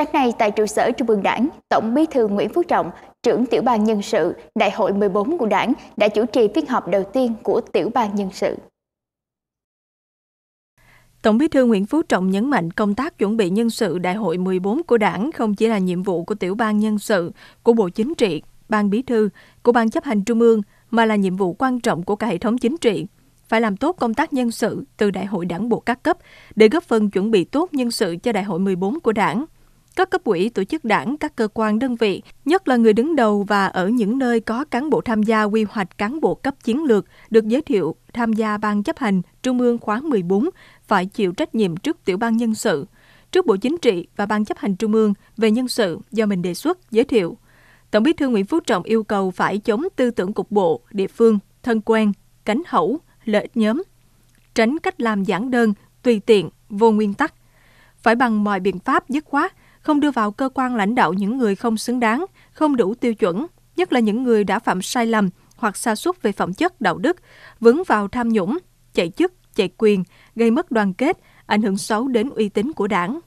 Sáng nay tại trụ sở Trung ương Đảng, Tổng Bí thư Nguyễn Phú Trọng, trưởng tiểu ban nhân sự Đại hội 14 của Đảng đã chủ trì phiên họp đầu tiên của tiểu ban nhân sự. Tổng Bí thư Nguyễn Phú Trọng nhấn mạnh công tác chuẩn bị nhân sự Đại hội 14 của Đảng không chỉ là nhiệm vụ của tiểu ban nhân sự, của Bộ Chính trị, Ban Bí thư, của Ban chấp hành Trung ương mà là nhiệm vụ quan trọng của cả hệ thống chính trị. Phải làm tốt công tác nhân sự từ Đại hội Đảng bộ các cấp để góp phần chuẩn bị tốt nhân sự cho Đại hội 14 của Đảng – các cấp ủy tổ chức đảng, các cơ quan đơn vị, nhất là người đứng đầu và ở những nơi có cán bộ tham gia quy hoạch cán bộ cấp chiến lược được giới thiệu tham gia ban chấp hành Trung ương khóa 14 phải chịu trách nhiệm trước tiểu ban nhân sự, trước Bộ Chính trị và Ban chấp hành Trung ương về nhân sự do mình đề xuất, giới thiệu. Tổng bí thư Nguyễn Phú Trọng yêu cầu phải chống tư tưởng cục bộ, địa phương, thân quen, cánh hữu, lợi ích nhóm, tránh cách làm giản đơn, tùy tiện, vô nguyên tắc. Phải bằng mọi biện pháp dứt khoát không đưa vào cơ quan lãnh đạo những người không xứng đáng, không đủ tiêu chuẩn, nhất là những người đã phạm sai lầm hoặc sa sút về phẩm chất đạo đức, vướng vào tham nhũng, chạy chức, chạy quyền, gây mất đoàn kết, ảnh hưởng xấu đến uy tín của đảng.